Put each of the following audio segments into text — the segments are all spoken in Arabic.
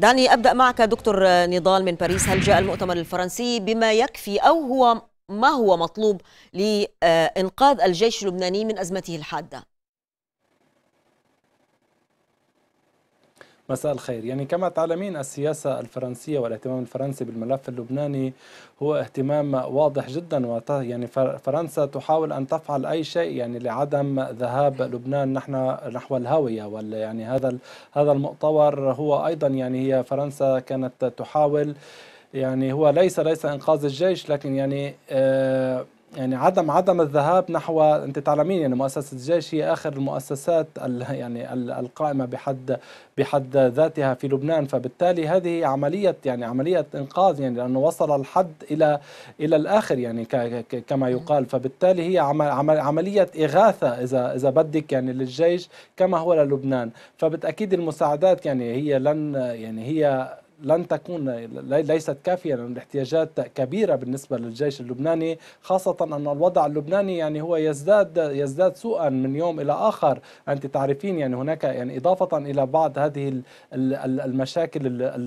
دعني أبدأ معك دكتور نضال من باريس هل جاء المؤتمر الفرنسي بما يكفي أو هو ما هو مطلوب لإنقاذ الجيش اللبناني من أزمته الحادة؟ مساء الخير يعني كما تعلمين السياسة الفرنسية والاهتمام الفرنسي بالملف اللبناني هو اهتمام واضح جدا وط... يعني فرنسا تحاول أن تفعل أي شيء يعني لعدم ذهاب لبنان نحن نحو الهوية وال يعني هذا هذا المؤتمر هو أيضا يعني هي فرنسا كانت تحاول يعني هو ليس ليس إنقاذ الجيش لكن يعني آه يعني عدم عدم الذهاب نحو انت تعلمين يعني مؤسسه الجيش هي اخر المؤسسات يعني القائمه بحد بحد ذاتها في لبنان فبالتالي هذه عمليه يعني عمليه انقاذ يعني لانه وصل الحد الى الى الاخر يعني كما يقال فبالتالي هي عمليه اغاثه اذا اذا بدك يعني للجيش كما هو للبنان فبالتاكيد المساعدات يعني هي لن يعني هي لن تكون ليست كافيه لان الاحتياجات كبيره بالنسبه للجيش اللبناني خاصه ان الوضع اللبناني يعني هو يزداد يزداد سوءا من يوم الى اخر انت تعرفين يعني هناك يعني اضافه الى بعض هذه المشاكل يعني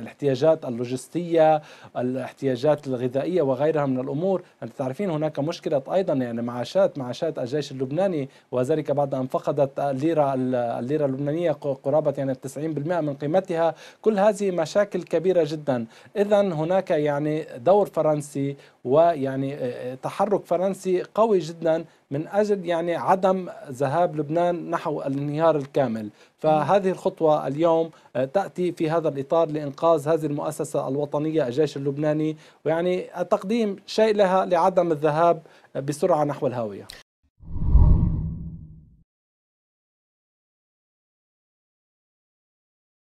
الاحتياجات اللوجستيه الاحتياجات الغذائيه وغيرها من الامور انت تعرفين هناك مشكله ايضا يعني معاشات معاشات الجيش اللبناني وذلك بعد ان فقدت الليره الليره اللبنانيه قرابه يعني 90% من قيمتها كل هذه مشاكل كبيره جدا اذا هناك يعني دور فرنسي ويعني آه، آه، تحرك فرنسي قوي جدا من اجل يعني عدم ذهاب لبنان نحو الانهيار الكامل فهذه الخطوه اليوم آه، تاتي في هذا الاطار لانقاذ هذه المؤسسه الوطنيه الجيش اللبناني ويعني تقديم شيء لها لعدم الذهاب بسرعه نحو الهاويه